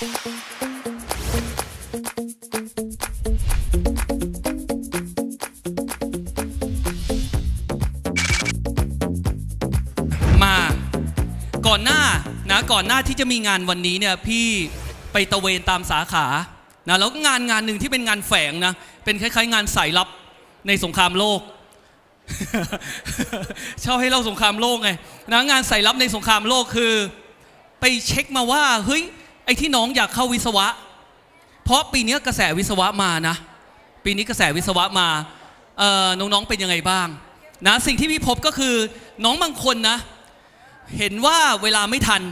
มา ก่อนหน้านะ ก่อนหน้าที่จะมีงานวันนี้เนี่ยพี่ไปตะเวนตามสาขา นะ แล้วงานงานหนึ่งที่เป็นงานแฝงนะ เป็นคล้ายๆงานสายลับในสงครามโลก ชอบให้เล่าสงครามโลกไง นะ งานสายลับในสงครามโลกคือ ไปเช็คมาว่า เฮ้ยไอ้ที่น้องอยากเข้าวิศวะ เพราะปีนี้กระแสวิศวะมานะปีนี้กระแสวิศวะมาน้องๆเป็นยังไงบ้างนะสิ่งที่พี่พบก็คือน้องบางคนนะ เห็นว่าเวลาไม่ทัน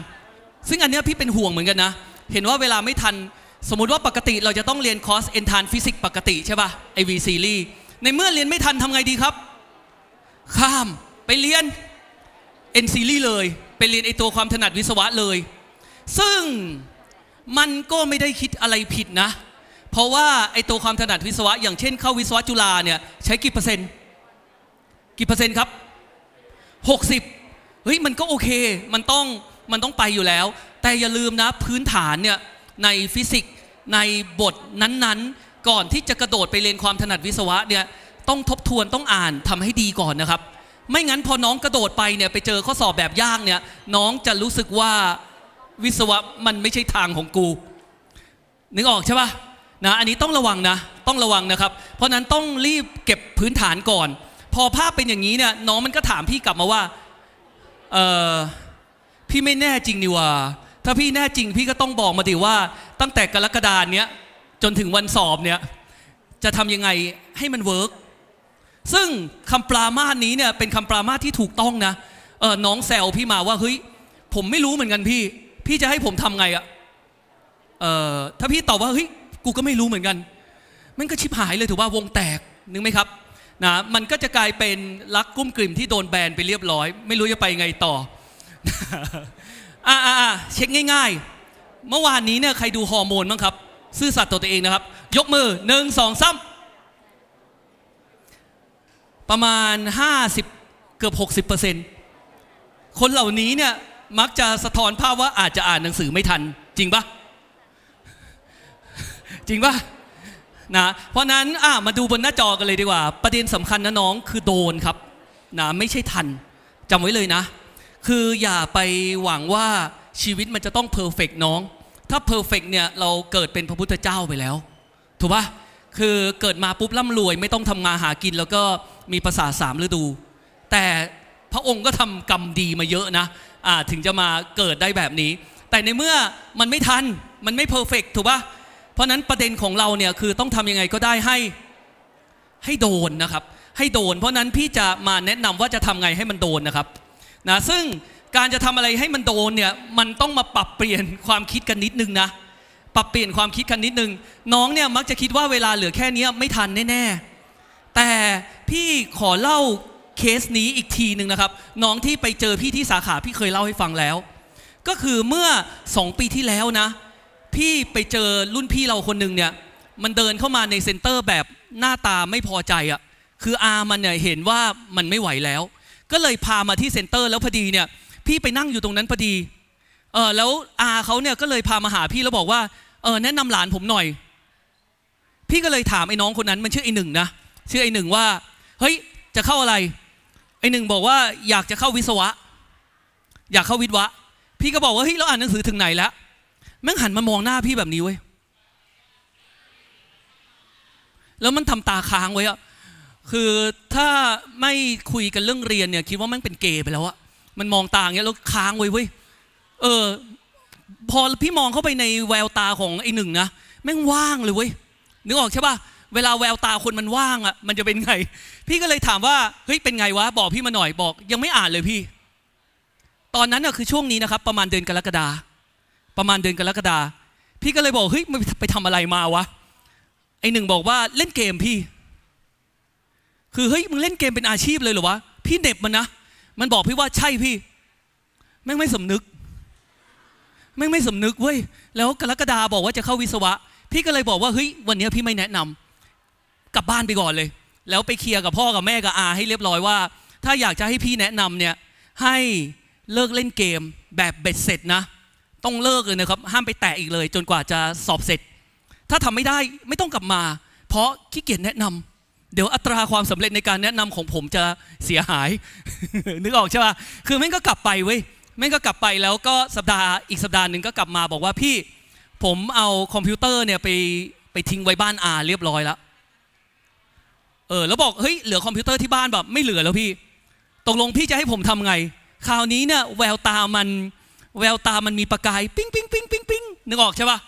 ซึ่งอันนี้พี่เป็นห่วงเหมือนกันนะ เห็นว่าเวลาไม่ทัน สมมติว่าปกติเราจะต้องเรียนคอร์สเอนทานฟิสิกส์ปกติใช่ป่ะไอวีซีรีในเมื่อเรียนไม่ทันทำไงดีครับข้ามไปเรียนเอ็นซีรีเลยไปเรียนไอตัว ความถนัดวิศวะเลย ซึ่งมันก็ไม่ได้คิดอะไรผิดนะ เพราะว่าไอตัวความถนัดวิศวะ อย่างเช่นเข้าวิศวะจุฬาเนี่ยใช้กี่เปอร์เซ็นต์กี่เปอร์เซ็นต์ครับ 60เฮ้ยมันก็โอเค มันต้องมันต้องไปอยู่แล้ว แต่อย่าลืมนะพื้นฐานเนี่ยในฟิสิกส์ในบทนั้นๆ ก่อนที่จะกระโดดไปเรียนความถนัดวิศวะเนี่ยต้องทบทวนต้องอ่านทำให้ดีก่อนนะครับ ไม่งั้นพอน้องกระโดดไปเนี่ยไปเจอข้อสอบแบบยากเนี่ยน้องจะรู้สึกว่าวิศวะ มันไม่ใช่ทางของกูนึกออกใช่ปะนะอันนี้ต้องระวังนะ ต้องระวังนะครับ เพราะนั้นต้องรีบเก็บพื้นฐานก่อน พอภาพเป็นอย่างนี้เนี่ยน้องมันก็ถามพี่กลับมาว่าเออพี่ไม่แน่จริงนี่ว่า ถ้าพี่แน่จริง พี่ก็ต้องบอกมาดิว่า ตั้งแต่กรกฎาเนี้ยจนถึงวันสอบเนี่ยจะทำยังไงให้มันเวิร์กซึ่งคำปรามาสนี้เนี่ยเป็นคำปรามาสที่ถูกต้องนะเออน้องแซวพี่มาว่าเฮ้ยผมไม่รู้เหมือนกันพี่พี่จะให้ผมทำไงอะเอ่อ ถ้าพี่ตอบว่าเฮ้ย กูก็ไม่รู้เหมือนกัน มันก็ชิบหายเลยถือว่าวงแตกนึกไหมครับนะมันก็จะกลายเป็นรักกุ้มกลิ่มที่โดนแบนไปเรียบร้อย ไม่รู้จะไปไงต่ออ่าเช็คง่ายๆ เมื่อวานนี้เนี่ยใครดูฮอร์โมนบ้างครับ ซื่อสัตย์ตตัวเองนะครับ ยกมือหนึ่งสองสามประมาณ 50 เกือบ 60%คนเหล่านี้เนี่ยมักจะสะท้อนภาพว่าอาจจะอ่านหนังสือไม่ทัน จริงปะจริงปะนะเพราะนั้นอ่ะมาดูบนหน้าจอกันเลยดีกว่า ประเด็นสำคัญนะน้องคือโดนครับนะไม่ใช่ทันจำไว้เลยนะ คืออย่าไปหวังว่าชีวิตมันจะต้องเพอร์เฟกน้อง ถ้าเพอร์เฟกเนี่ย เราเกิดเป็นพระพุทธเจ้าไปแล้ว ถูกปะคือเกิดมาปุ๊บร่ำรวย ไม่ต้องทำงานหากินแล้วก็มีภาษาสามฤดู แต่พระองค์ก็ทำกรรมดีมาเยอะนะถึงจะมาเกิดได้แบบนี้ แต่ในเมื่อมันไม่ทัน มันไม่เพอร์เฟกถูกปะเพราะนั้นประเด็นของเราเนี่ยคือต้องทำยังไงก็ได้ให้ให้โดนนะครับ ให้โดน เพราะนั้นพี่จะมาแนะนำว่าจะทำไงให้มันโดนนะครับ นะ ซึ่งการจะทำอะไรให้มันโดนเนี่ย มันต้องมาปรับเปลี่ยนความคิดกันนิดนึงนะ ปรับเปลี่ยนความคิดกันนิดนึง น้องเนี่ยมักจะคิดว่าเวลาเหลือแค่นี้ไม่ทันแน่ๆ แต่พี่ขอเล่าเคสนี้อีกทีหนึ่งนะครับน้องที่ไปเจอพี่ที่สาขาพี่เคยเล่าให้ฟังแล้ว ก็คือเมื่อสองปีที่แล้วนะ พี่ไปเจอรุ่นพี่เราคนหนึ่งเนี่ยมันเดินเข้ามาในเซ็นเตอร์แบบหน้าตาไม่พอใจอะ่ะคืออามันเนี่ยเห็นว่ามันไม่ไหวแล้ว ก็เลยพามาที่เซ็นเตอร์แล้วพอดีเนี่ยพี่ไปนั่งอยู่ตรงนั้นพอดีเออแล้วอาเขาเนี่ยก็เลยพามาหาพี่แล้วบอกว่าเออแนะนำหลานผมหน่อยพี่ก็เลยถามไอ้น้องคนนั้นมันชื่อไอ้หนึ่งนะชื่อไอ้หนึ่งว่าเฮ้ยจะเข้าอะไรไอหนึ่งบอกว่าอยากจะเข้าวิศวะ อยากเข้าวิศวะ พี่ก็บอกว่าเฮ้ยเราอ่านหนังสือถึงไหนแล้วแม่งหันมามองหน้าพี่แบบนี้เว้ยแล้วมันทำตาค้างไว้อะคือถ้าไม่คุยกันเรื่องเรียนเนี่ย คิดว่าแม่งเป็นเกย์ไปแล้วอะมันมองตาอย่างเงี้ยแล้วค้างไว้เว้ยเออ พอพี่มองเข้าไปในแววตาของไอหนึ่งนะแม่งว่างเลยเว้ยนึกออกใช่ป่ะเวลาแววตาคนมันว่างอะ่ะ มันจะเป็นไง พี่ก็เลยถามว่าเฮ้ยเป็นไงวะ บอกพี่มาหน่อยบอก ยังไม่อ่านเลยพี่ ตอนนั้นอะ่ะคือช่วงนี้นะครับ ประมาณเดือนกรกฎาประมาณเดือนกรกฎาพี่ก็เลยบอกเฮ้ยมันไปทำอะไรมาวะไอหนึ่งบอกว่าเล่นเกมพี่ คือเฮ้ยมึงเล่นเกมเป็นอาชีพเลยเหรอวะพี่เด็บมันนะ มันบอกพี่ว่าใช่พี่แม่งไม่สำนึกแม่งไม่สำนึกเว้ย แล้วกรกฎาบอกว่าจะเข้าวิศวะ พี่ก็เลยบอกว่าเฮ้ยวันนี้พี่ไม่แนะนำกลับบ้านไปก่อนเลย แล้วไปเคลียร์กับพ่อกับแม่กับ อาให้เรียบร้อยว่า ถ้าอยากจะให้พี่แนะนำเนี่ยให้เลิกเล่นเกม แบบเบ็ดเสร็จนะ ต้องเลิกเลยนะครับ ห้ามไปแตะอีกเลย จนกว่าจะสอบเสร็จ ถ้าทำไม่ได้ไม่ต้องกลับมา เพราะขี้เกียจแนะนำ เดี๋ยวอัตราความสำเร็จในการแนะนำของผมจะเสียหาย นึกออกใช่ปะคือแม่งก็กลับไปเว้ย แม่งก็กลับไปแล้วก็สัปดาห์อีกสัปดาห์หนึ่งก็กลับมาบอกว่าพี่ผมเอาคอมพิวเตอร์เนี่ยไปไปทิ้งไว้บ้านอาเรียบร้อยแล้วเออ แล้วบอกเฮ้ยเหลือคอมพิวเตอร์ที่บ้านแบบไม่เหลือแล้วพี่ตกลงพี่จะให้ผมทำไง คราวนี้เนี่ยแววตามันแววตามันมีประกาย ปิ้งปิ้งปิ้งปิ้งปิ้งนึกออกใช่ปะ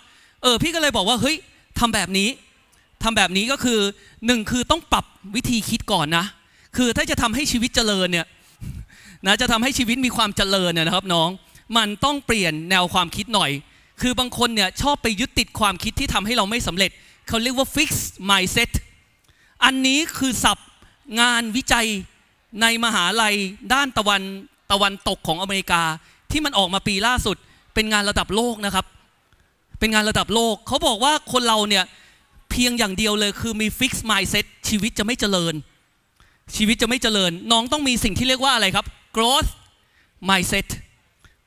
เออพี่ก็เลยบอกว่าเฮ้ยทำแบบนี้ทำแบบนี้ก็คือหนึ่งคือต้องปรับวิธีคิดก่อนนะคือถ้าจะทำให้ชีวิตเจริญเนี่ยนะจะทำให้ชีวิตมีความเจริญเนี่ยนะครับน้องมันต้องเปลี่ยนแนวความคิดหน่อย คือบางคนเนี่ยชอบไปยึดติดความคิดที่ทำให้เราไม่สำเร็จเขาเรียกว่า fix mindset อันนี้คือศัพท์งานวิจัยในมหาลัย ด้านตะวันตะวันตกของอเมริกา ที่มันออกมาปีล่าสุด เป็นงานระดับโลกนะครับ เป็นงานระดับโลก เขาบอกว่าคนเราเนี่ย เพียงอย่างเดียวเลยคือมีฟิกซ์มายเซ็ตชีวิตจะไม่เจริญ ชีวิตจะไม่เจริญ น้องต้องมีสิ่งที่เรียกว่าอะไรครับ growth mindset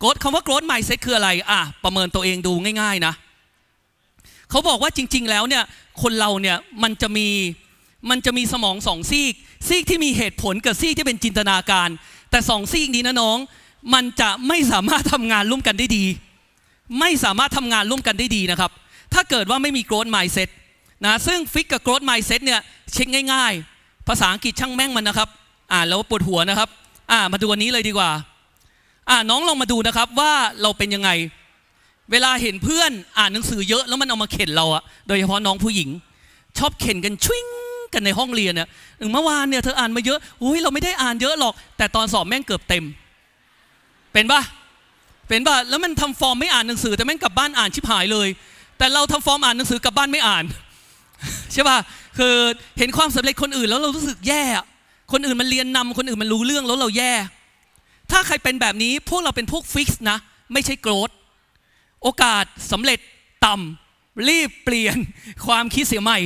growth คำว่า growth mindset คืออะไรอ่ะ ประเมินตัวเองดูง่ายๆนะเขาบอกว่าจริง ๆ แล้วเนี่ยคนเราเนี่ยมันจะมีมันจะมีสมองสองซีกซีกที่มีเหตุผลกับซีกที่เป็นจินตนาการ แต่สองซีกนี้นะน้อง มันจะไม่สามารถทำงานร่วมกันได้ดี ไม่สามารถทำงานร่วมกันได้ดีนะครับ ถ้าเกิดว่าไม่มีโกร w ไมล์เซ s e นะ ซึ่งฟิกกับโกร w ไมล์เซ s e เนี่ยเช็คง่ายๆ ภาษาอังกฤษช่างแม่งมันนะครับ อ่านแล้วปวดหัวนะครับอ่ามาดูวันนี้เลยดีกว่าอ่าน้องลองมาดูนะครับว่าเราเป็นยังไง เวลาเห็นเพื่อนอ่านหนังสือเยอะ แล้วมันเอามาเข็นเราอะโดยเฉพาะน้องผู้หญิง ชอบเข็นกันชวิ้งกันในห้องเรียนเนี่ยเมื่อวานเนี่ยเธออ่านมาเยอะอุ้ยเราไม่ได้อ่านเยอะหรอก แต่ตอนสอบแม่งเกือบเต็ม เป็นปะเป็นปะแล้วมันทำฟอร์มไม่อ่านหนังสือแต่แม่งกลับบ้านอ่านชิบหายเลย แต่เราทำฟอร์มอ่านหนังสือกลับบ้านไม่อ่าน ใช่ปะคือเห็นความสำเร็จคนอื่นแล้วเรารู้สึกแย่คนอื่นมันเรียนนำ คนอื่นมันรู้เรื่องแล้วเราแย่ถ้าใครเป็นแบบนี้พวกเราเป็นพวกฟิกซ์นะไม่ใช่โกรธโอกาสสำเร็จต่ำ รีบเปลี่ยน ความคิดเสียใหม่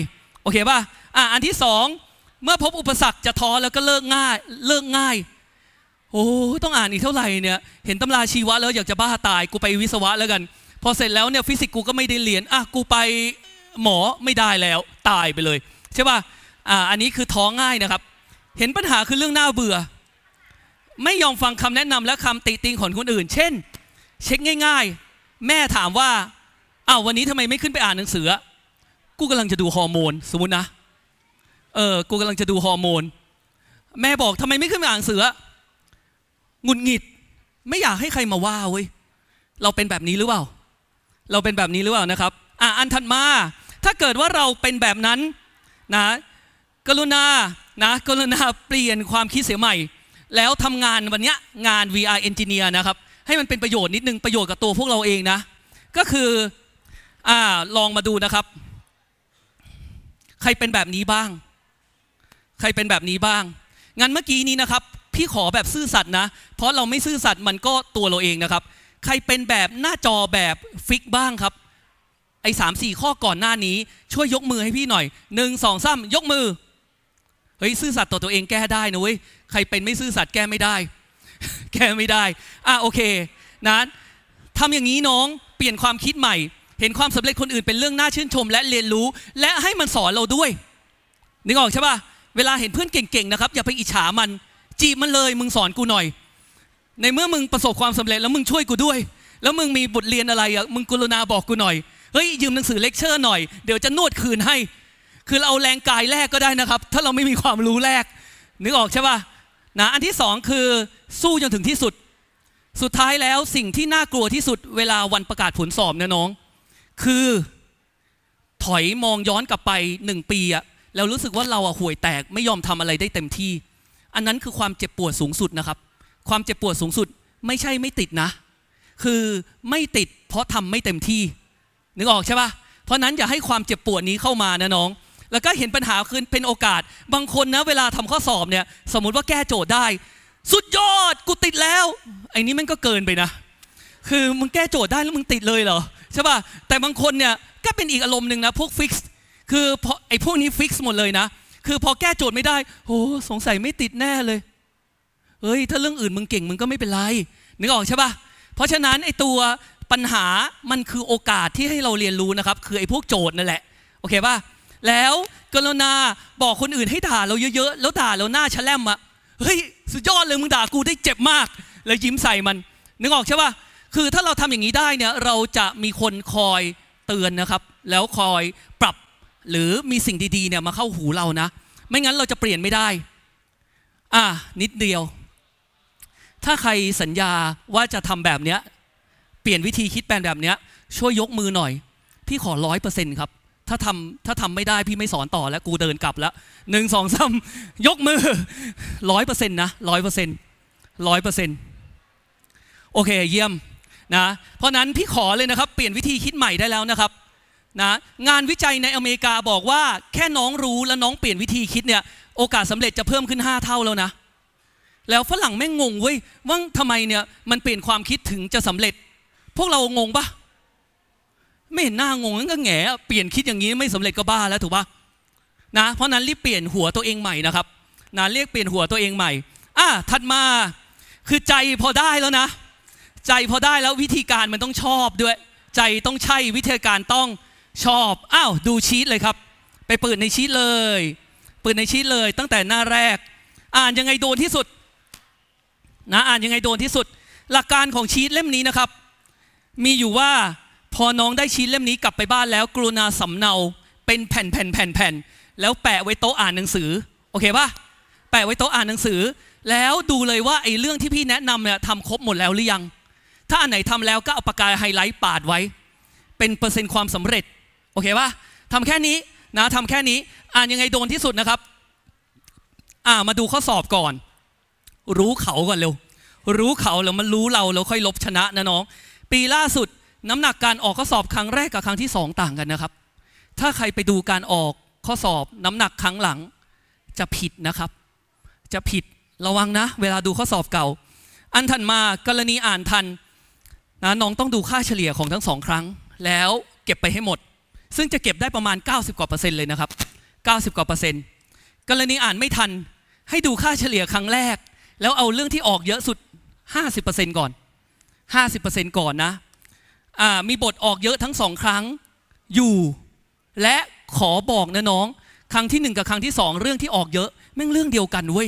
โอเคป่ะอ่ะอันที่สองเมื่อพบอุปสรรคจะท้อแล้วก็เลิกง่ายเลิกง่ายโอ้ต้องอ่านอีกเท่าไหร่เนี่ย เห็นตำราชีวะแล้วอยากจะบ้าตายกูไปวิศวะแล้วกัน พอเสร็จแล้วเนี่ยฟิสิกส์กูก็ไม่ได้เรียนอ่ะกูไปหมอไม่ได้แล้วตายไปเลย ใช่ป่ะอ่าอันนี้คือท้อง่ายนะครับ เห็นปัญหาคือเรื่องน่าเบื่อ ไม่ยอมฟังคำแนะนำและคำติติงของคนอื่น เช่น เช็คง่าย ๆ แม่ถามว่าอ้าววันนี้ทำไมไม่ขึ้นไปอ่านหนังสือ กูกำลังจะดูฮอร์โมนสมมตินะเออ กูกำลังจะดูฮอร์โมน แม่บอกทำไมไม่ขึ้นมาอ่านเสือหงุดหงิด ไม่อยากให้ใครมาว่าเว้ย เราเป็นแบบนี้หรือเปล่า เราเป็นแบบนี้หรือเปล่านะครับอ่ะอันถัดมา ถ้าเกิดว่าเราเป็นแบบนั้น นะ กรุณา นะ กรุณาเปลี่ยนความคิดเสียใหม่ แล้วทำงานวันนี้งาน VR Engineer นะครับ ให้มันเป็นประโยชน์นิดนึงประโยชน์กับตัวพวกเราเองนะ ก็คือ อ่า ลองมาดูนะครับ ใครเป็นแบบนี้บ้างใครเป็นแบบนี้บ้าง งั้นเมื่อกี้นี้นะครับพี่ขอแบบซื่อสัตย์นะ เพราะเราไม่ซื่อสัตย์มันก็ตัวเราเองนะครับ ใครเป็นแบบหน้าจอแบบฟิกบ้างครับ ไอ้สามสี่ข้อก่อนหน้านี้ช่วยยกมือให้พี่หน่อยหนึ่งสองสามยกมือเฮ้ยซื่อสัตย์ต่อตัวเองแก้ได้นะเว้ยใครเป็นไม่ซื่อสัตย์แก้ไม่ได้ แก้ไม่ได้อ่ะโอเคนะทำอย่างนี้น้องเปลี่ยนความคิดใหม่ เห็นความสำเร็จคนอื่นเป็นเรื่องน่าชื่นชม และเรียนรู้และให้มันสอนเราด้วยนึกออกใช่ปะเวลาเห็นเพื่อนเก่งๆ นะครับอย่าไปอิจฉามัน จีบมันเลยมึงสอนกูหน่อย ในเมื่อมึงประสบความสำเร็จ แล้วมึงช่วยกูด้วย แล้วมึงมีบทเรียนอะไรอ่ะมึงกุุณาบอกกูหน่อย เฮ้ยยืมหนังสือเลคเชอร์หน่อย เดี๋ยวจะนวดคืนให้ คือเราเอาแรงกายแลกก็ได้นะครับ ถ้าเราไม่มีความรู้แลกนึกออกใช่ป่ะนะอันที่สองคือสู้จนถึงที่สุด สุดท้ายแล้วสิ่งที่น่ากลัวที่สุดเวลาวันประกาศผลสอบเนี่ยน้อง คือ ถอยมองย้อนกลับไปหนึ่งปีอะแล้วรู้สึกว่าเราอะห่วยแตกไม่ยอมทำอะไรได้เต็มที่ อันนั้นคือความเจ็บปวดสูงสุดนะครับ ความเจ็บปวดสูงสุดไม่ใช่ไม่ติดนะ คือไม่ติดเพราะทำไม่เต็มที่ นึกออกใช่ปะเพราะนั้นอย่าให้ความเจ็บปวดนี้เข้ามานะน้อง แล้วก็เห็นปัญหาคืนเป็นโอกาส บางคนนะเวลาทำข้อสอบเนี่ยสมมุติว่าแก้โจทย์ได้ สุดยอดกูติดแล้วไอ้นี้มันก็เกินไปนะ คือมึงแก้โจทย์ได้แล้วมึงติดเลยเหรอใช่ป่ะแต่บางคนเนี่ยก็เป็นอีกอารมณ์หนึ่งนะพวกฟิกซ์คือพอไอ้พวกนี้ฟิกซ์หมดเลยนะ คือพอแก้โจทย์ไม่ได้ โห สงสัยไม่ติดแน่เลย เฮ้ย ถ้าเรื่องอื่นมึงเก่ง มึงก็ไม่เป็นไร นึกออกใช่ปะเพราะฉะนั้นไอ้ตัวปัญหา มันคือโอกาสที่ให้เราเรียนรู้นะครับ คือไอ้พวกโจทย์นั่นแหละ โอเคปะแล้วกรุณาบอกคนอื่นให้ด่าเราเยอะๆ แล้วด่าเราหน้าชะแลมอะเฮ้ย สุดยอดเลยมึงด่ากูได้เจ็บมาก แล้วยิ้มใส่มัน นึกออกใช่ปะคือถ้าเราทำอย่างนี้ได้เนี่ย เราจะมีคนคอยเตือนนะครับ แล้วคอยปรับหรือมีสิ่งดีๆเนี่ยมาเข้าหูเรานะ ไม่งั้นเราจะเปลี่ยนไม่ได้ อ่า นิดเดียว ถ้าใครสัญญาว่าจะทำแบบเนี้ย เปลี่ยนวิธีคิดแปลนแบบเนี้ย ช่วยยกมือหน่อยพี่ขอร้อยเปอร์เซ็นต์ครับ ถ้าทำถ้าทำไม่ได้พี่ไม่สอนต่อแล้ว กูเดินกลับแล้วหนึ่งสองสามยกมือร้อยเปอร์เซ็นต์นะร้อยเปอร์เซ็นต์ร้อยเปอร์เซ็นต์โอเคเยี่ยมนะ เพราะนั้นพี่ขอเลยนะครับ เปลี่ยนวิธีคิดใหม่ได้แล้วนะครับนะงานวิจัยในอเมริกาบอกว่า แค่น้องรู้และน้องเปลี่ยนวิธีคิดเนี่ยโอกาสสาเร็จจะเพิ่มขึ้น 5 เท่าแล้วนะ แล้วฝรั่งแม่งงงเว้ยว่าทำไมเนี่ยมันเปลี่ยนความคิดถึงจะสำเร็จ พวกเรางงปะไม่เห็นหน้างงงั้นก็แง่เปลี่ยนคิดอย่างนี้ไม่สำเร็จก็บ้าแล้วถูกปะนะเพราะนั้นรีบเปลี่ยนหัวตัวเองใหม่นะครับนะเรียกเปลี่ยนหัวตัวเองใหม่อ่ะถัดมา คือใจพอได้แล้วนะ ใจพอได้แล้ววิธีการมันต้องชอบด้วย ใจต้องใช่วิธีการต้องชอบอ้าวดูชีตเลยครับ ไปเปิดในชีตเลย เปิดในชีตเลย ตั้งแต่หน้าแรก อ่านยังไงโดนที่สุดนะอ่านยังไงโดนที่สุด หลักการของชีตเล่มนี้นะครับ มีอยู่ว่าพอน้องได้ชีตเล่มนี้กลับไปบ้านแล้วกรุณาสำเนาเป็นแผ่นแผ่นแผ่นแผ่นแล้วแปะไว้โต๊ะอ่านหนังสือโอเคปะแปะไว้โต๊ะอ่านหนังสือแล้วดูเลยว่าไอ้เรื่องที่พี่แนะนำเนี่ยทำครบหมดแล้วหรือยัง ถ้าอันไหนทำแล้วก็เอาปากกาไฮไลท์ปาดไว้ เป็นเปอร์เซ็นต์ความสำเร็จโอเคปะทำแค่นี้นะ ทำแค่นี้ อ่านยังไงโดนที่สุดนะครับ อ่ามาดูข้อสอบก่อน รู้เขาก่อนเร็ว รู้เขาแล้วมันรู้เราแล้วค่อยลบชนะนะน้อง ปีล่าสุด น้ำหนักการออกข้อสอบครั้งแรกกับครั้งที่สองต่างกันนะครับ ถ้าใครไปดูการออกข้อสอบน้ำหนักครั้งหลังจะผิดนะครับ จะผิดระวังนะ เวลาดูข้อสอบเก่า อันถัดมากรณีอ่านทันนะน้องต้องดูค่าเฉลี่ยของทั้งสองครั้ง แล้วเก็บไปให้หมดซึ่งจะเก็บได้ประมาณ 90กว่าเปอร์เซ็นต์เลยนะครับ90กว่าเปอร์เซ็นต์กรณีอ่านไม่ทัน ให้ดูค่าเฉลี่ยครั้งแรก แล้วเอาเรื่องที่ออกเยอะสุด 50%ก่อน 50%ก่อนนะมีบทออกเยอะทั้งสองครั้งอยู่ และขอบอกนะน้อง ครั้งที่ 1 กับครั้งที่ 2 เรื่องที่ออกเยอะแม่งเรื่องเดียวกันเว้ย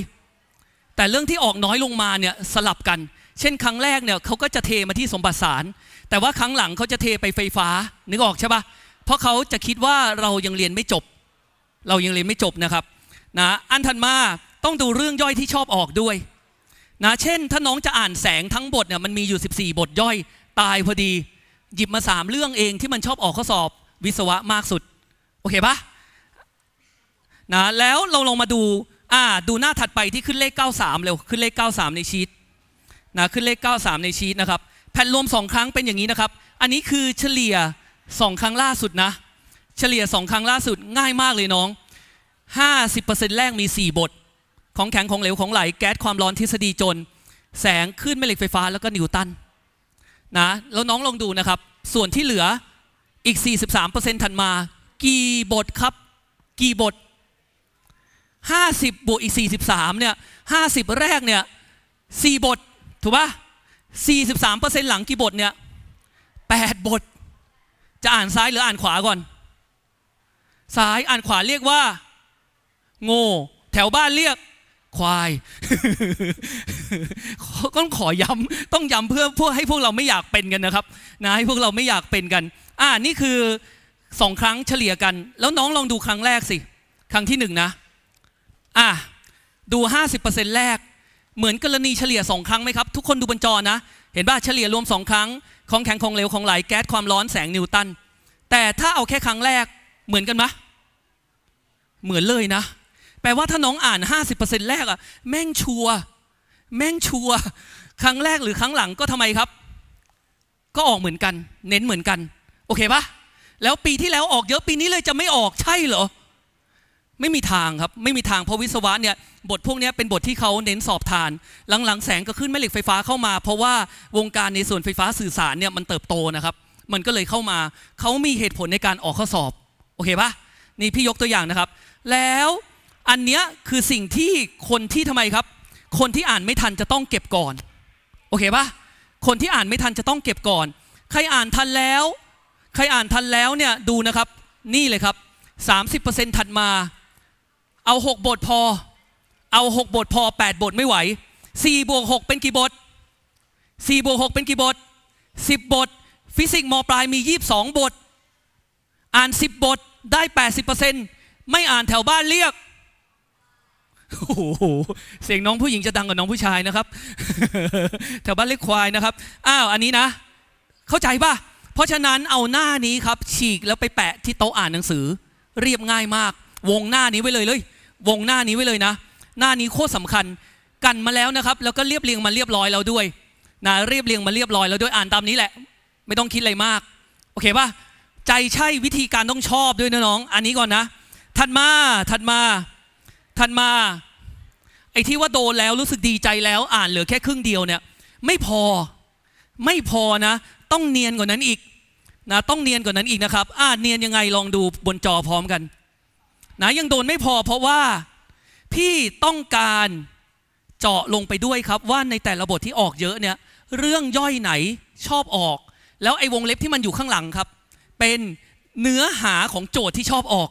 แต่เรื่องที่ออกน้อยลงมาเนี่ยสลับกัน เช่นครั้งแรกเนี่ยเขาก็จะเทมาที่สมบัติสาร แต่ว่าครั้งหลังเขาจะเทไปไฟฟ้านึกออกใช่ปะเพราะเขาจะคิดว่าเรายังเรียนไม่จบ เรายังเรียนไม่จบนะครับนะอันถัดมาต้องดูเรื่องย่อยที่ชอบออกด้วยนะเช่นถ้าน้องจะอ่านแสงทั้งบทเนี่ยมันมีอยู่ 14 บทย่อยตายพอดี หยิบมา3เรื่องเองที่มันชอบออกข้อสอบวิศวะมากสุดโอเคปะนะแล้วเราลงมาดูอ่าดูหน้าถัดไปที่ขึ้นเลข 93เร็วขึ้นเลข 93 ในชีตนะขึ้นเลข93ในชีตนะครับแผ่นรวม2ครั้งเป็นอย่างนี้นะครับอันนี้คือเฉลี่ยสองครั้ง ล่าสุด นะ เฉลี่ยสองครั้งล่าสุดง่ายมากเลย น้อง 50%แรกมี 4 บท ของแข็ง ของเหลว ของไหลแก๊สความร้อนทฤษฎีจน แสงขึ้นแม่เหล็กไฟฟ้าแล้วก็ นิวตันนะแล้วน้องลองดู นะครับ ส่วนที่เหลืออีก 43%ถัดมา กี่บทครับ กี่บท 50บวกอีก 43เนี่ย50 แรกเนี่ย4บทถูกปะ43%หลังกี่บทเนี่ย8บทจะอ่านซ้ายหรืออ่านขวาก่อนซ้ายอ่านขวาเรียกว่าโง่แถวบ้านเรียก ควายต้องขอย้ำต้องย้ำเพื่อพวกให้พวกเราไม่อยากเป็นกันนะครับ นะให้พวกเราไม่อยากเป็นกัน อ่านี่คือสองครั้งเฉลี่ยกัน แล้วน้องลองดูครั้งแรกสิ ครั้งที่หนึ่งนะ อ่ะดู50%แรก เหมือนกรณีเฉลี่ยสองครั้งไหมครับ ทุกคนดูบนจอนะ เห็นป่ะเฉลี่ยรวมสองครั้งของแข็งของเหลวของไหลแก๊สความร้อนแสงนิวตัน แต่ถ้าเอาแค่ครั้งแรกเหมือนกันไหมเหมือนเลยนะแปลว่าถ้าน้องอ่าน 50%แรกอะแม่งชัวแม่งชัวครั้งแรกหรือครั้งหลังก็ทำไมครับ ก็ออกเหมือนกัน เน้นเหมือนกันโอเคปะแล้วปีที่แล้วออกเยอะปีนี้เลยจะไม่ออกใช่เหรอไม่มีทางครับ ไม่มีทางเพราะวิศวะเนี่ย บทพวกนี้เป็นบทที่เขาเน้นสอบทาน หลังๆแสงก็ขึ้นแม่เหล็กไฟฟ้าเข้ามา เพราะว่าวงการในส่วนไฟฟ้าสื่อสารเนี่ยมันเติบโตนะครับมันก็เลยเข้ามาเขามีเหตุผลในการออกข้อสอบโอเคปะนี่พี่ยกตัวอย่างนะครับ แล้วอันเนี้ยคือสิ่งที่คนที่ทำไมครับ คนที่อ่านไม่ทันจะต้องเก็บก่อนโอเคปะคนที่อ่านไม่ทันจะต้องเก็บก่อน ใครอ่านทันแล้ว ใครอ่านทันแล้วเนี่ยดูนะครับนี่เลยครับ 30%ถัดมาเอาหกบทพอ เอาหกบทพอแปดบทไม่ไหวสี่บวกหกเป็นกี่บทสี่บวกหกเป็นกี่บทสิบบท ฟิสิกส์มปลายมียี่สิบสองบท อ่านสิบบทได้แปดสิบเปอร์เซ็นต์ไม่อ่านแถวบ้านเรียกโอ้โหเสียงน้องผู้หญิงจะดังกว่าน้องผู้ชายนะครับ แถวบ้านเล็กควายนะครับ อ้าวอันนี้นะ เข้าใจป่ะ เพราะฉะนั้นเอาหน้านี้ครับ ฉีกแล้วไปแปะที่โต๊ะอ่านหนังสือ เรียบง่ายมาก วงหน้านี้ไว้เลยเลยวงหน้านี้ไว้เลยนะ หน้านี้โคตรสาคัญ กันมาแล้วนะครับแล้วก็เรียบเรียงมาเรียบร้อยแล้วด้วยนะเรียบเรียงมาเรียบร้อยแล้วด้วยอ่านตามนี้แหละ ไม่ต้องคิดอะไรมาก โอเคปะใจใช่วิธีการต้องชอบด้วยนะน้องอันนี้ก่อนนะทันมา ทันมาทันมา ไอ้ที่ว่าโดนแล้วรู้สึกดีใจแล้วอ่านเหลือแค่ครึ่งเดียวเนี่ย ไม่พอ ไม่พอนะ ต้องเนียนกว่านั้นอีกนะต้องเนียนกว่านั้นอีกนะครับ อ่านเนียนยังไงลองดูบนจอพร้อมกันนะยังโดนไม่พอเพราะว่า พี่ต้องการเจาะลงไปด้วยครับว่าในแต่ละบทที่ออกเยอะเนี่ยเรื่องย่อยไหนชอบออก แล้วไอ้วงเล็บที่มันอยู่ข้างหลังครับ เป็นเนื้อหาของโจทย์ที่ชอบออก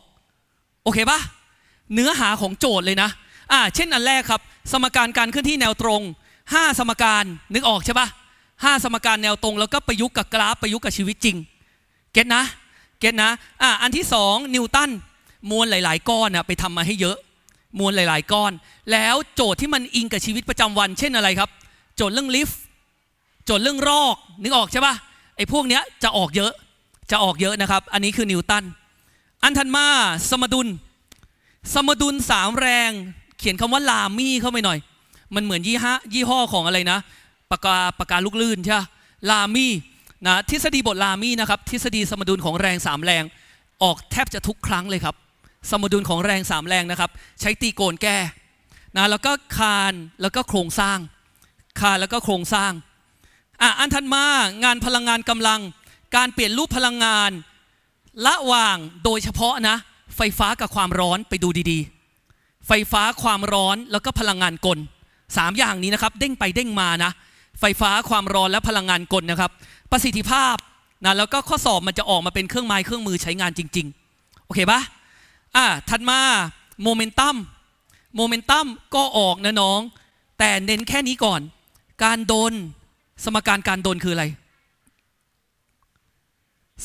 โอเคปะเนื้อหาของโจทย์เลยนะอ่าเช่นอันแรกครับ สมการการเคลื่อนที่แนวตรง 5 สมการนึกออกใช่ปะห้าสมการแนวตรงแล้วก็ประยุกต์กับกราฟ ประยุกต์กับชีวิตจริงเก็ตนะเก็ตนะอ่าอันที่ 2 นิวตันมวลหลายๆ ก้อนนไปทำมาให้เยอะ มวลหลายๆ ก้อน แล้วโจทย์ที่มันอิง กับชีวิตประจำวัน เช่นอะไรครับ โจทย์เรื่องลิฟต์โจทย์เรื่องรอกนึกออกใช่ปะไอ้พวกเนี้ยจะออกเยอะจะออกเยอะนะครับ อันนี้คือนิวตันอันทันมา สมดุล สมดุลสามแรง เขียนคำว่า ลามี่เข้าไปหน่อย มันเหมือนยี่ห้อยี่ห้อของอะไรนะ ปากกาปากกาลูกลื่นใช่ปะลามี่นะทฤษฎีบทลามี่นะครับ ทฤษฎีสมดุลของแรงสามแรง ออกแทบจะทุกครั้งเลยครับสมดุลของแรงสามแรงนะครับ ใช้ตีโกนแก้นะแล้วก็คานแล้วก็โครงสร้าง คานแล้วก็โครงสร้าง อ่ะอันทันมางานพลังงานกำลัง การเปลี่ยนรูปพลังงานละวางโดยเฉพาะนะ ไฟฟ้ากับความร้อนไปดูดีๆ ไฟฟ้าความร้อนแล้วก็พลังงานกลสามอย่างนี้นะครับ เด้งไปเด้งมานะ ไฟฟ้าความร้อนและพลังงานกลนะครับ ประสิทธิภาพนะแล้วก็ข้อสอบมันจะออกมาเป็นเครื่องไม้เครื่องมือใช้งานจริงๆโอเคปะอ่ะถัดมา โมเมนตัม โมเมนตัม ก็ออกนะน้อง แต่เน้นแค่นี้ก่อน การโดนสมการการโดนคืออะไร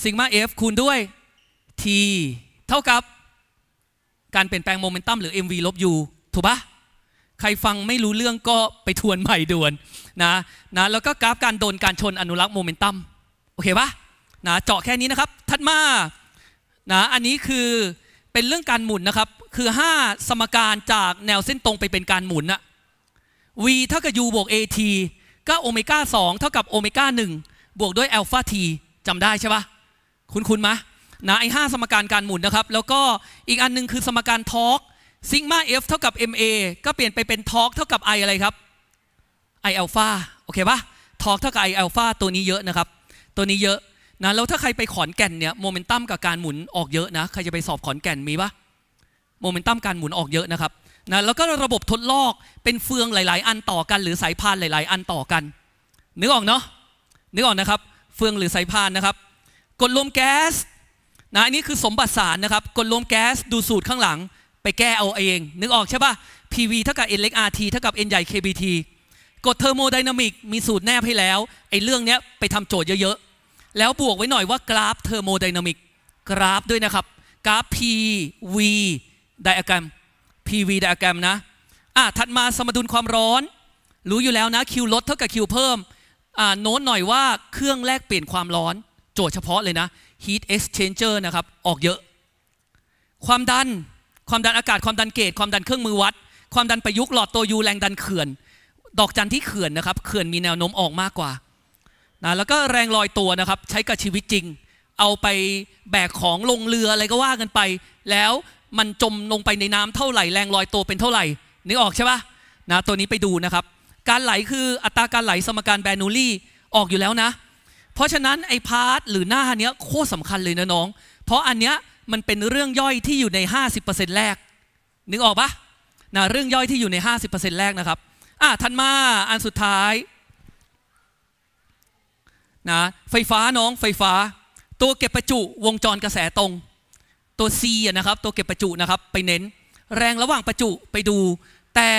ซิงมาเอฟคูณด้วย t เท่ากับ การเปลี่ยนแปลงโมเมนตัม หรือ mv ลบ u ถูกปะใครฟังไม่รู้เรื่องก็ไปทวนใหม่ด่วนนะนะแล้วก็กราฟการโดนการชนอนุรักษ์โมเมนตัม โอเคปะนะเจาะแค่นี้นะครับ ถัดมานะอันนี้คือเป็นเรื่องการหมุนนะครับ คือ 5 สมการจากแนวเส้นตรงไปเป็นการหมุนนะ v เท่ากับ u บวก at ก็โอเมก้า2เท่ากับโอเมก้า1บวกด้วยอัลฟา t จำได้ใช่ปะคุณคุณมะ นะไอ้5สมการการหมุนนะครับ แล้วก็อีกอันนึงคือสมการทอร์กซิกมา f เท่ากับ ma ก็เปลี่ยนไปเป็นทอร์กเท่ากับ i อะไรครับ i อัลฟาโอเคปะทอร์กเท่ากับ i อัลฟาตัวนี้เยอะนะครับตัวนี้เยอะนะแล้วถ้าใครไปขอนแก่นเนี่ยโมเมนตัมกับการหมุนออกเยอะนะใครจะไปสอบขอนแก่นมีปะโมเมนตัมการหมุนออกเยอะนะครับนะแล้วก็ระบบทดลอกเป็นเฟืองหลายๆอันต่อกันหรือสายพานหลายๆ อันต่อกัน นึกออกเนาะนึกออกนะครับเฟืองหรือสายพานนะครับกดลมแก๊สนะอันนี้คือสมบัติสารนะครับกดลมแก๊สดูสูตรข้างหลังไปแก้เอาเอง นึกออกใช่ปะ PV เท่ากับ N เล็ก RT เท่ากับ N ใหญ่ KBT กดเทอร์โมไดนามิกมีสูตรแนบให้แล้วไอ้เรื่องเนี้ยไปทำโจทย์เยอะๆแล้วบวกไว้หน่อยว่ากราฟเทอร์โมไดนามิกกราฟด้วยนะครับกราฟ PV ไดอะแกรม PV ไดอะแกรมนะอ่ะถัดมาสมดุลความร้อน รู้อยู่แล้วนะ Q ลดเท่ากับ Q เพิ่มอ่าโน้ตหน่อยว่าเครื่องแลกเปลี่ยนความร้อน โจทย์เฉพาะเลยนะ heat exchanger นะครับ ออกเยอะ ความดัน ความดันอากาศความดันเกจความดันเครื่องมือวัด ความดันประยุกต์หลอดตัวยูแรงดันเขื่อน ดอกจันที่เขื่อนนะครับเขื่อนมีแนวโน้มออกมากกว่านะแล้วก็แรงลอยตัวนะครับ ใช้กับชีวิตจริง เอาไปแบกของลงเรืออะไรก็ว่ากันไปแล้วมันจมลงไปในน้ำเท่าไหร่แรงลอยตัวเป็นเท่าไหร่นึกออกใช่ปะนะตัวนี้ไปดูนะครับการไหลคืออัตราการไหลสมการแบนูลี่ออกอยู่แล้วนะ เพราะฉะนั้นไอ้พาร์ทหรือหน้าเนี้ยโคตรสำคัญเลยนะน้อง เพราะอันเนี้ยมันเป็นเรื่องย่อยที่อยู่ใน 50%แรก นึกออกปะนะเรื่องย่อยที่อยู่ใน 50%แรกนะครับอ่ะทันมาอันสุดท้ายนะไฟฟ้าน้องไฟฟ้า ตัวเก็บประจุวงจรกระแสตรง ตัว C นะครับตัวเก็บประจุนะครับไปเน้นแรงระหว่างประจุไปดู แต่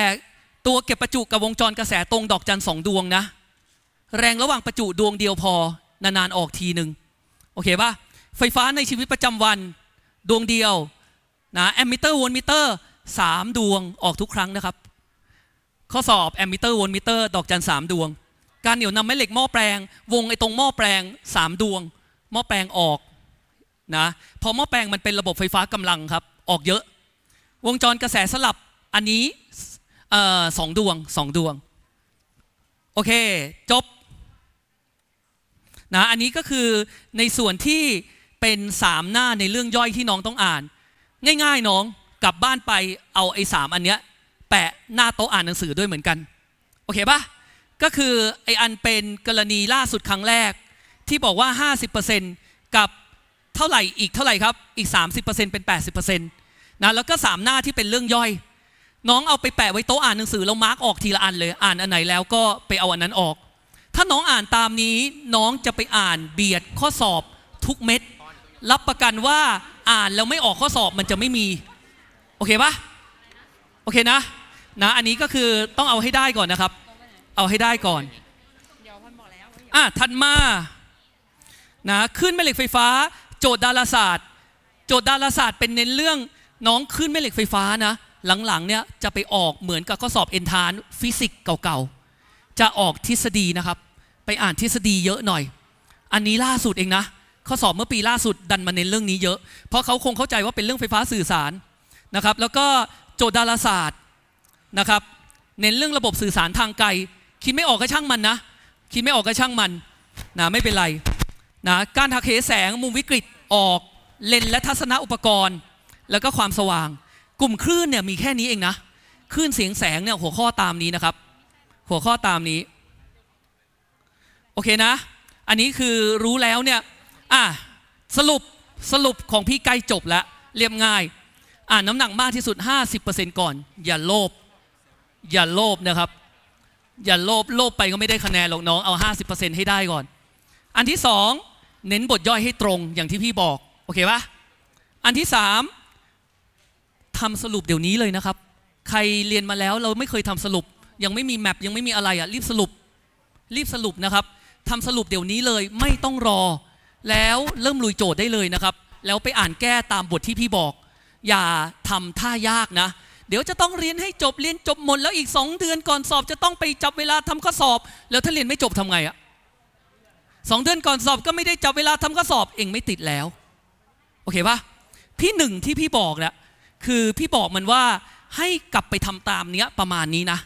ตัวเก็บประจุกับวงจรกระแสตรงดอกจันสองดวงนะแรงระหว่างประจุดวงเดียวพอนานๆ ออกทีหนึ่งโอเคปะไฟฟ้าในชีวิตประจำวันดวงเดียวนะแอมมิเตอร์วอลมิเตอร์สามดวงออกทุกครั้งนะครับ ข้อสอบแอมมิเตอร์วอลมิเตอร์ดอกจันสามดวงการเหนี่ยวนำแม่เหล็กหม้อแปลง วงไอ้ตรงหม้อแปลงสามดวง หม้อแปลงออกนะพอหม้อแปลงมันเป็นระบบไฟฟ้ากำลังครับออกเยอะ วงจรกระแสสลับอันนี้สองดวงสองดวงโอเคจบนะอันนี้ก็คือในส่วนที่เป็นสามหน้าในเรื่องย่อยที่น้องต้องอ่าน ง่ายๆน้องกลับบ้านไปเอาไอ้สามอันเนี้ยแปะหน้าโต๊ะอ่านหนังสือด้วยเหมือนกันโอเคปะ่ะก็คือไออันเป็นกรณีล่าสุดครั้งแรก ที่บอกว่า 50%กับเท่าไหร่อีกเท่าไหร่ครับอีก 30%เป็น 80%นะแล้วก็ 3 หน้าที่เป็นเรื่องย่อย น้องเอาไปแปะไว้โต๊ะอ่านหนังสือแล้วมาร์กออกทีละอันเลยอ่านอันไหนแล้วก็ไปเอาอันนั้นออก ถ้าน้องอ่านตามนี้น้องจะไปอ่าน เบียดข้อสอบ ทุกเม็ดรับประกันว่าอ่านแล้วไม่ออกข้อสอบมันจะไม่มีโอเคปะโอเคนะนะ อันนี้ก็คือต้องเอาให้ได้ก่อนนะครับเอาให้ได้ก่อนอ่ะถัดมา นะ ขึ้นแม่เหล็กไฟฟ้า โจทย์ดาราศาสตร์ โจทย์ดาราศาสตร์ เป็นเน้นเรื่องน้องขึ้นแม่เหล็กไฟฟ้านะ หลังๆเนี่ยจะไปออกเหมือนกับข้อสอบเอนทานฟิสิกส์เก่าๆ จะออกทฤษฎีนะครับ ไปอ่านทฤษฎีเยอะหน่อย อันนี้ล่าสุดเองนะ ข้อสอบเมื่อปีล่าสุดดันมาเน้นเรื่องนี้เยอะ เพราะเขาคงเข้าใจว่าเป็นเรื่องไฟฟ้าสื่อสารนะครับ แล้วก็โจทย์ดาราศาสตร์นะครับ เน้นเรื่องระบบสื่อสารทางไกลคิดไม่ออกก็ช่างมันนะ คิดไม่ออกก็ช่างมันนะไม่เป็นไรนะการหักเหแสงมุมวิกฤตออกเลนและทัศนอุปกรณ์ แล้วก็ความสว่าง กลุ่มคลื่นเนี่ยมีแค่นี้เองนะ คลื่นเสียงแสงเนี่ยหัวข้อตามนี้นะครับ หัวข้อตามนี้ โอเคนะ อันนี้คือรู้แล้วเนี่ยอ่ะสรุปสรุปของพี่ใกล้จบแล้วเรียบง่าย อ่านน้ำหนักมากที่สุด 50%ก่อน อย่าโลภอย่าโลภนะครับอย่าโลภโลภไปก็ไม่ได้คะแนนหรอกน้องเอา 50%ให้ได้ก่อน อันที่สองเน้นบทย่อยให้ตรงอย่างที่พี่บอกโอเคปะอันที่สามทำสรุปเดี๋ยวนี้เลยนะครับ ใครเรียนมาแล้วเราไม่เคยทำสรุป ยังไม่มีแมปยังไม่มีอะไรอะ่ะรีบสรุปรีบสรุปนะครับทำสรุปเดี๋ยวนี้เลย ไม่ต้องรอ แล้วเริ่มลุยโจทย์ได้เลยนะครับ แล้วไปอ่านแก้ตามบทที่พี่บอก อย่าทำท่ายากนะเดี๋ยวจะต้องเรียนให้จบเรียนจบหมดแล้วอีกสองเดือนก่อนสอบจะต้องไปจับเวลาทำข้อสอบ แล้วถ้าเรียนไม่จบทำไงอะสองเดือนก่อนสอบก็ไม่ได้จับเวลาทำข้อสอบเองไม่ติดแล้วโอเคปะที่หนึ่งที่พี่บอกนะคือพี่บอกมันว่าให้กลับไปทำตามเนี้ยประมาณนี้นะ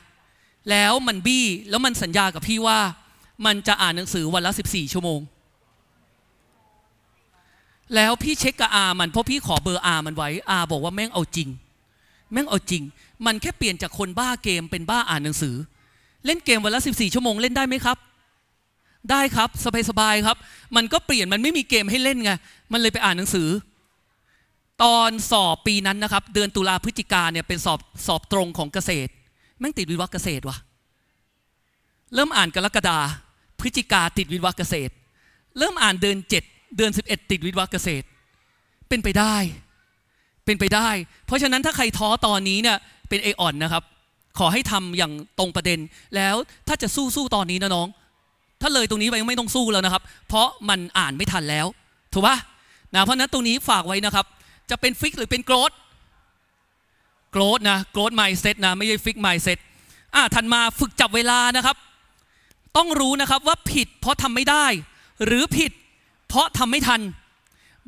แล้วมันบี้แล้วมันสัญญากับพี่ว่า มันจะอ่านหนังสือวันละ 14 ชั่วโมงแล้วพี่เช็คกับอามันเพราะพี่ขอเบอร์อามันไว้อาบอกว่าแม่งเอาจริงแม่งเอาจริง มันแค่เปลี่ยนจากคนบ้าเกมเป็นบ้าอ่านหนังสือ เล่นเกมวันละ 14ชั่วโมงเล่นได้ไหมครับ ได้ครับสบายๆครับ มันก็เปลี่ยนมันไม่มีเกมให้เล่นไง มันเลยไปอ่านหนังสือ ตอนสอบปีนั้นนะครับ เดือนตุลาพฤศจิกาเนี่ยเป็นสอบสอบตรงของเกษตร แม่งติดวิวัฒน์เกษตรวะเริ่มอ่านกรกฎาพฤศจิกาติดวิวัฒน์เกษตร เริ่มอ่านเดือน7 เดือน11 ติดวิวัฒน์เกษตร เป็นไปได้เป็นไปได้ เพราะฉะนั้นถ้าใครท้อตอนนี้เนี่ยเป็นไอออนนะครับ ขอให้ทำอย่างตรงประเด็น แล้วถ้าจะสู้สู้ตอนนี้นะน้อง ถ้าเลยตรงนี้ไปไม่ต้องสู้แล้วนะครับ เพราะมันอ่านไม่ทันแล้ว ถูกปะนะเพราะนั้นตรงนี้ฝากไว้นะครับ จะเป็นฟิกหรือเป็นโกรธ โกรธนะ โกรธไมซ์เซ็ตนะ ไม่ใช่ฟิกไมซ์เซ็ตอ่าทันมาฝึกจับเวลานะครับ ต้องรู้นะครับว่าผิดเพราะทำไม่ได้ หรือผิด เพราะทำไม่ทัน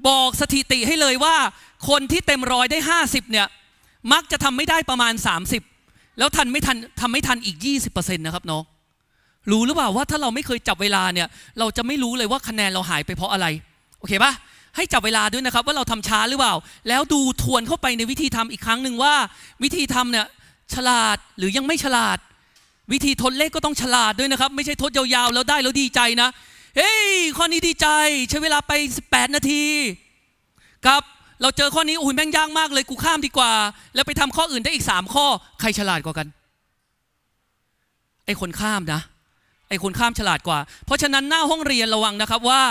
บอกสถิติให้เลยว่าคนที่เต็มร้อยได้ 50 เนี่ย มักจะทำไม่ได้ประมาณ 30 แล้วทันไม่ทันทำไม่ทันอีก20%นะครับน้องรู้หรือเปล่าว่าถ้าเราไม่เคยจับเวลาเนี่ย เราจะไม่รู้เลยว่าคะแนนเราหายไปเพราะอะไรโอเคปะให้จับเวลาด้วยนะครับ ว่าเราทำช้าหรือเปล่า แล้วดูทวนเข้าไปในวิธีทำอีกครั้งหนึ่งว่า วิธีทำเนี่ยฉลาดหรือยังไม่ฉลาด วิธีทดเลขก็ต้องฉลาดด้วยนะครับ ไม่ใช่ทดยาวๆแล้วได้แล้วดีใจนะเฮ้ยข้อนี้ดีใจใช้เวลาไป 18 นาทีครับ เราเจอข้อนี้โอ้ยแม่งยากมากเลยกูข้ามดีกว่า แล้วไปทำข้ออื่นได้อีก 3 ข้อ ใครฉลาดกว่ากันไอคนข้ามนะไอคนข้ามฉลาดกว่า เพราะฉะนั้นหน้าห้องเรียนระวังนะครับว่า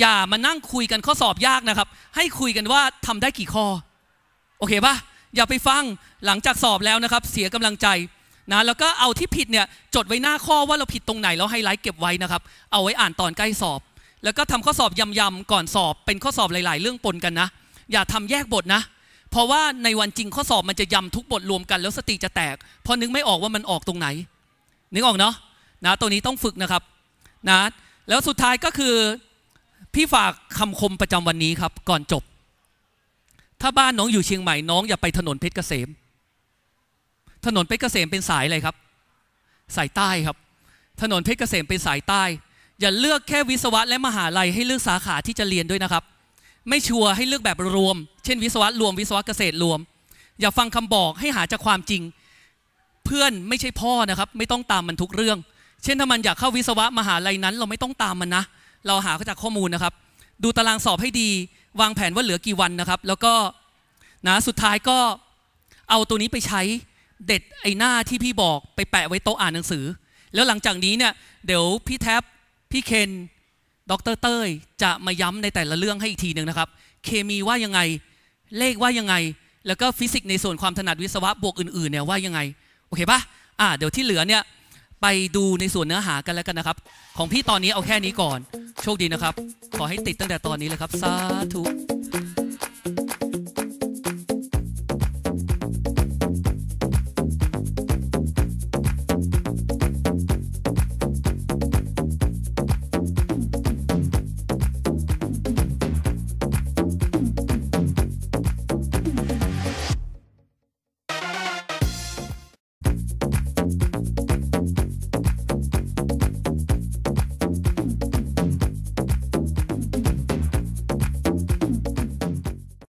อย่ามานั่งคุยกันข้อสอบยากนะครับ ให้คุยกันว่าทำได้กี่ข้อโอเคปะอย่าไปฟังหลังจากสอบแล้วนะครับ เสียกำลังใจนะแล้วก็เอาที่ผิดเนี่ยจดไว้หน้าข้อว่าเราผิดตรงไหนแล้วไฮไลท์เก็บไว้นะครับ เอาไว้อ่านตอนใกล้สอบ แล้วก็ทำข้อสอบยำๆก่อนสอบ เป็นข้อสอบหลาย ๆ เรื่องปนกันนะ อย่าทำแยกบทนะ เพราะว่าในวันจริงข้อสอบมันจะยำทุกบทรวมกัน แล้วสติจะแตกเพราะนึกไม่ออกว่ามันออกตรงไหน นึกออกเนาะนะตัวนี้ต้องฝึกนะครับนะแล้วสุดท้ายก็คือพี่ฝากคำคมประจำวันนี้ครับก่อนจบ ถ้าบ้านน้องอยู่เชียงใหม่น้องอย่าไปถนนเพชรเกษมถนนเพชรเกษมเป็นสายอะไรครับสายใต้ครับ ถนนเพชรเกษมเป็นสายใต้ อย่าเลือกแค่วิศวะและมหาลัย ให้เลือกสาขาที่จะเรียนด้วยนะครับ ไม่ชัวร์ให้เลือกแบบรวม เช่น วิศวะรวมวิศวะเกษตรรวม อย่าฟังคำบอกให้หาจากความจริง เพื่อนไม่ใช่พ่อนะครับ ไม่ต้องตามมันทุกเรื่อง เช่น ถ้ามันอยากเข้าวิศวะมหาลัยนั้น เราไม่ต้องตามมันนะ เราหาจากข้อมูลนะครับ ดูตารางสอบให้ดีวางแผนว่าเหลือกี่วันนะครับ แล้วก็นะสุดท้ายก็เอาตัวนี้ไปใช้เด็ดไอ้หน้าที่พี่บอกไปแปะไว้โต๊ะอ่านหนังสือ แล้วหลังจากนี้เนี่ยเดี๋ยวพี่แท็บพี่เคนดรเต้ยจะมาย้ำในแต่ละเรื่องให้อีกทีหนึ่งนะครับ เคมีว่ายังไงเลขว่ายังไง แล้วก็ฟิสิกส์ในส่วนความถนัดวิศวะบวกอื่นๆเนี่ยว่ายังไง โอเคปะอ่าเดี๋ยวที่เหลือเนี่ยไปดูในส่วนเนื้อหากันแล้วกันนะครับ ของพี่ตอนนี้เอาแค่นี้ก่อน โชคดีนะครับ ขอให้ติดตั้งแต่ตอนนี้เลยครับสาธุ